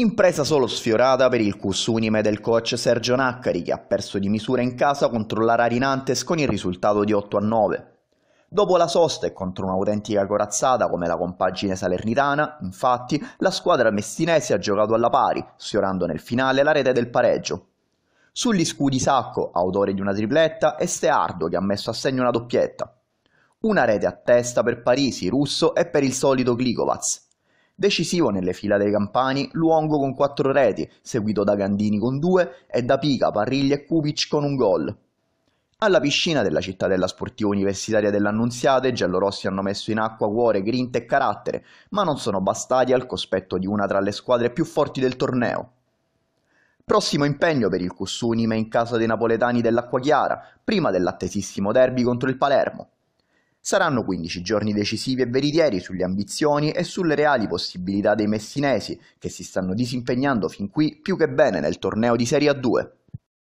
Impresa solo sfiorata per il CUS del coach Sergio Naccari che ha perso di misura in casa contro l'Ararinantes con il risultato di 8 a 9. Dopo la sosta e contro un'autentica corazzata come la compagine salernitana, infatti, la squadra messinese ha giocato alla pari, sfiorando nel finale la rete del pareggio. Sugli scudi Sacco, autore di una tripletta, e Steardo che ha messo a segno una doppietta. Una rete a testa per Parisi, Russo e per il solito Glicovaz, Decisivo nelle fila dei campani Luongo con quattro reti, seguito da Gandini con due e da Pica, Parriglia e Kubic con un gol. Alla piscina della città della sportiva universitaria dell'Annunziata i giallorossi hanno messo in acqua cuore, grinta e carattere, ma non sono bastati al cospetto di una tra le squadre più forti del torneo. Prossimo impegno per il Cussunime in casa dei napoletani dell'Acquachiara, prima dell'attesissimo derby contro il Palermo. Saranno 15 giorni decisivi e veritieri sulle ambizioni e sulle reali possibilità dei messinesi, che si stanno disimpegnando fin qui più che bene nel torneo di Serie A2.